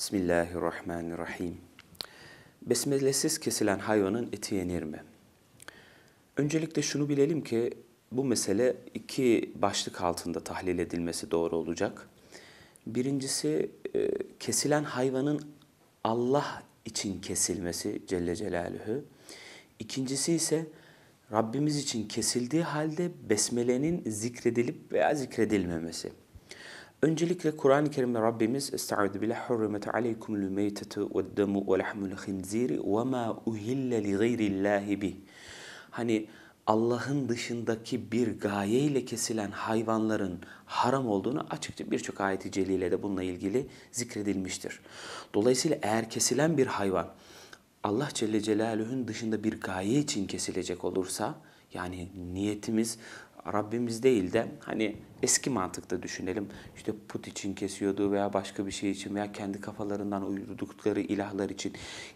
Bismillahirrahmanirrahim. Besmelesiz kesilen hayvanın eti yenir mi? Öncelikle şunu bilelim ki bu mesele iki başlık altında tahlil edilmesi doğru olacak. Birincisi e, kesilen hayvanın Allah için kesilmesi Celle Celaluhu. İkincisi ise Rabbimiz için kesildiği halde besmelenin zikredilip veya zikredilmemesi. Öncelikle Kur'an-ı Kerim'de Rabbimiz Estaizu billah hurrimete aleykumul meytetu ve demu ve lahmul khinziri ve ma uhille li gayrillahi bih. Hani Allah'ın dışındaki bir gayeyle kesilen hayvanların haram olduğunu açıkça birçok ayet-i de bununla ilgili zikredilmiştir. Dolayısıyla eğer kesilen bir hayvan Allah Celle Celaluhu'nun dışında bir gaye için kesilecek olursa yani niyetimiz Rabbimiz değil de hani eski mantıkta düşünelim. İşte put için kesiyordu veya başka bir şey için veya kendi kafalarından uydurdukları ilahlar için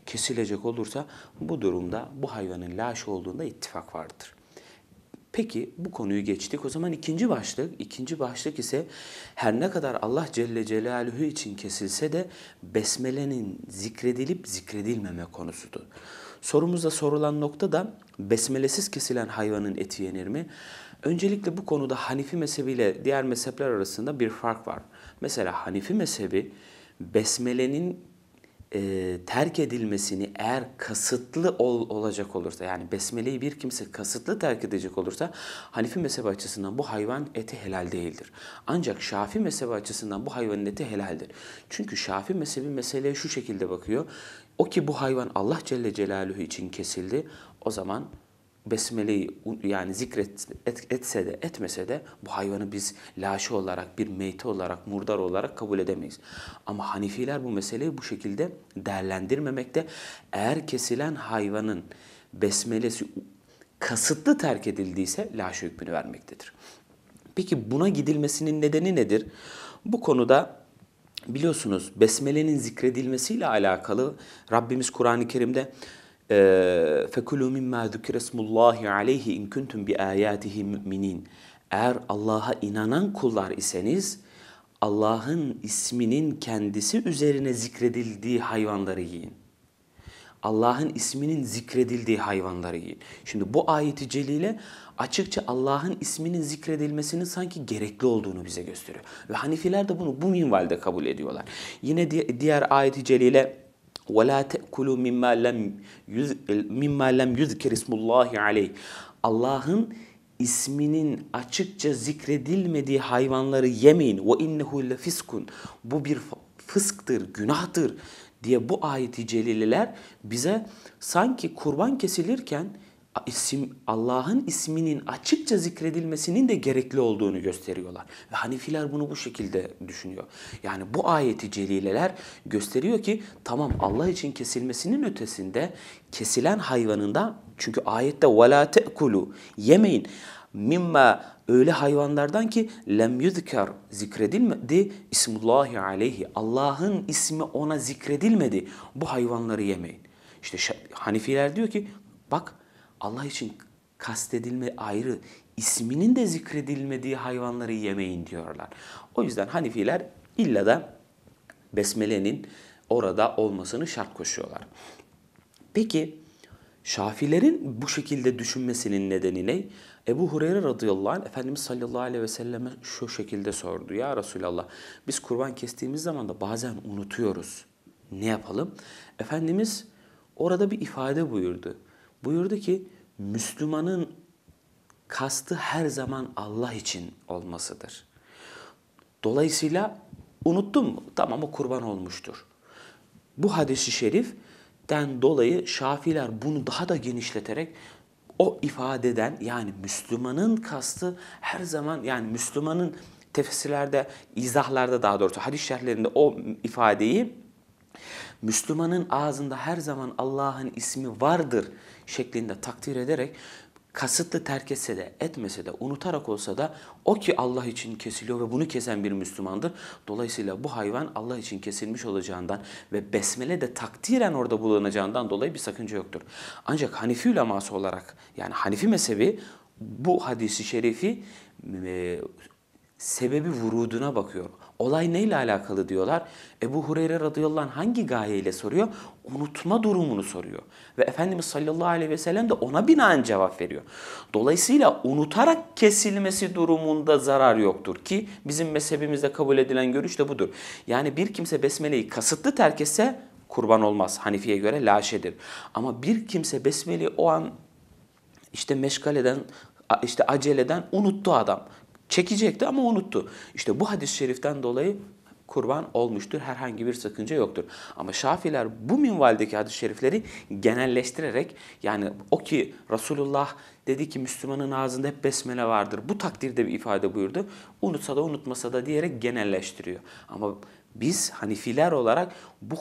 kesilecek olursa bu durumda bu hayvanın laş olduğunda ittifak vardır. Peki bu konuyu geçtik. O zaman ikinci başlık, ikinci başlık ise her ne kadar Allah Celle Celaluhu için kesilse de besmelenin zikredilip zikredilmeme konusudur. Sorumuzda sorulan nokta da besmelesiz kesilen hayvanın eti yenir mi? Öncelikle bu konuda Hanifi mezhebiyle diğer mezhepler arasında bir fark var. Mesela Hanifi mezhebi besmelenin e, terk edilmesini eğer kasıtlı ol, olacak olursa yani besmeleyi bir kimse kasıtlı terk edecek olursa Hanifi mezhebi açısından bu hayvan eti helal değildir. Ancak Şafi mezhebi açısından bu hayvanın eti helaldir. Çünkü Şafi mezhebi meseleye şu şekilde bakıyor. O ki bu hayvan Allah Celle Celaluhu için kesildi. O zaman besmeleyi yani zikret et, etse de etmese de bu hayvanı biz laşi olarak bir meyti olarak murdar olarak kabul edemeyiz. Ama Hanifiler bu meseleyi bu şekilde değerlendirmemekte. Eğer kesilen hayvanın besmelesi kasıtlı terk edildiyse laşi hükmünü vermektedir. Peki buna gidilmesinin nedeni nedir? Bu konuda biliyorsunuz besmelenin zikredilmesiyle alakalı Rabbimiz Kur'an-ı Kerim'de فَكُلُوا مِمَّا ذُكِرَ اسْمُ اللّٰهِ عَلَيْهِ اِنْ كُنْتُمْ بِآيَاتِهِ müminin. Eğer Allah'a inanan kullar iseniz Allah'ın isminin kendisi üzerine zikredildiği hayvanları yiyin. Allah'ın isminin zikredildiği hayvanları yiyin. Şimdi bu ayeti celile açıkça Allah'ın isminin zikredilmesinin sanki gerekli olduğunu bize gösteriyor. Ve Hanifiler de bunu bu minvalde kabul ediyorlar. Yine diğer ayeti celile وَلَا تَأْكُلُوا مِمَّا لَمْ يُذْكِرِ اسْمُ اللّٰهِ عَلَيْهِ Allah'ın isminin açıkça zikredilmediği hayvanları yemeyin. وَاِنَّهُ لَفِسْكُنْ Bu bir fısktır, günahtır diye bu ayeti celileler bize sanki kurban kesilirken isim Allah'ın isminin açıkça zikredilmesinin de gerekli olduğunu gösteriyorlar. Ve Hanifiler bunu bu şekilde düşünüyor. Yani bu ayeti celileler gösteriyor ki tamam Allah için kesilmesinin ötesinde kesilen hayvanında çünkü ayette وَلَا تَأْكُلُوا yemeyin mimma öyle hayvanlardan ki lem yuzkar zikredilmedi ismullahi aleyhi Allah'ın ismi ona zikredilmedi bu hayvanları yemeyin. İşte Hanifiler diyor ki bak Allah için kastedilme ayrı, isminin de zikredilmediği hayvanları yemeyin diyorlar. O yüzden Hanifiler illa da Besmele'nin orada olmasını şart koşuyorlar. Peki Şafilerin bu şekilde düşünmesinin nedeni ne? Ebu Hureyre radıyallahu anh Efendimiz sallallahu aleyhi ve selleme şu şekilde sordu. Ya Resulallah biz kurban kestiğimiz zaman da bazen unutuyoruz. Ne yapalım? Efendimiz orada bir ifade buyurdu. Buyurdu ki Müslümanın kastı her zaman Allah için olmasıdır. Dolayısıyla unuttum mu? Tamam o kurban olmuştur. Bu hadisi şeriften dolayı Şafiler bunu daha da genişleterek o ifadeden yani Müslümanın kastı her zaman yani Müslümanın tefsirlerde, izahlarda daha doğrusu hadis şerhlerinde o ifadeyi Müslümanın ağzında her zaman Allah'ın ismi vardır şeklinde takdir ederek kasıtlı terk etse de etmese de unutarak olsa da o ki Allah için kesiliyor ve bunu kesen bir Müslümandır. Dolayısıyla bu hayvan Allah için kesilmiş olacağından ve besmele de takdiren orada bulunacağından dolayı bir sakınca yoktur. Ancak Hanifi uleması olarak yani Hanifi mezhebi bu hadisi şerifi e, sebebi vuruduna bakıyor. Olay neyle alakalı diyorlar? Ebu Hureyre radıyallahu anh hangi gayeyle soruyor? Unutma durumunu soruyor. Ve Efendimiz sallallahu aleyhi ve sellem de ona binaen cevap veriyor. Dolayısıyla unutarak kesilmesi durumunda zarar yoktur ki bizim mezhebimizde kabul edilen görüş de budur. Yani bir kimse besmeleyi kasıtlı terk etse kurban olmaz. Hanifi'ye göre laşedir. Ama bir kimse besmeleyi o an işte meşgaleden, işte aceleden unuttu adam çekecekti ama unuttu. İşte bu hadis-i şeriften dolayı kurban olmuştur. Herhangi bir sakınca yoktur. Ama Şafiler bu minvaldeki hadis-i şerifleri genelleştirerek yani o ki Resulullah dedi ki Müslümanın ağzında hep besmele vardır. Bu takdirde bir ifade buyurdu. Unutsa da unutmasa da diyerek genelleştiriyor. Ama biz Hanifiler olarak bu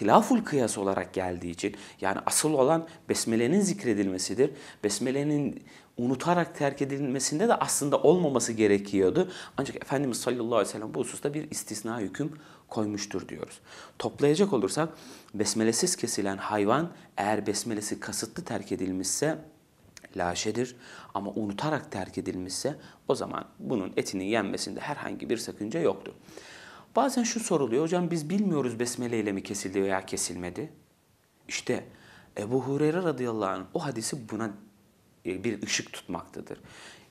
hilaful kıyas olarak geldiği için yani asıl olan besmelenin zikredilmesidir. Besmelenin unutarak terk edilmesinde de aslında olmaması gerekiyordu. Ancak Efendimiz sallallahu aleyhi ve sellem bu hususta bir istisna hüküm koymuştur diyoruz. Toplayacak olursak besmelesiz kesilen hayvan eğer besmelesi kasıtlı terk edilmişse laşedir ama unutarak terk edilmişse o zaman bunun etinin yenmesinde herhangi bir sakınca yoktu. Bazen şu soruluyor, hocam biz bilmiyoruz besmele ile mi kesildi veya kesilmedi. İşte Ebu Hureyre radıyallahu anh o hadisi buna e, bir ışık tutmaktadır.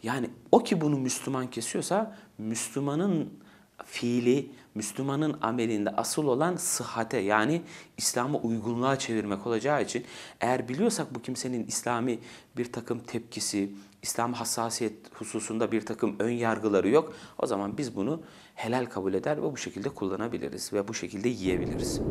Yani o ki bunu Müslüman kesiyorsa Müslümanın fiili Müslümanın amelinde asıl olan sıhhate yani İslam'a uygunluğa çevirmek olacağı için eğer biliyorsak bu kimsenin İslami bir takım tepkisi, İslam hassasiyet hususunda bir takım ön yargıları yok o zaman biz bunu helal kabul eder ve bu şekilde kullanabiliriz ve bu şekilde yiyebiliriz.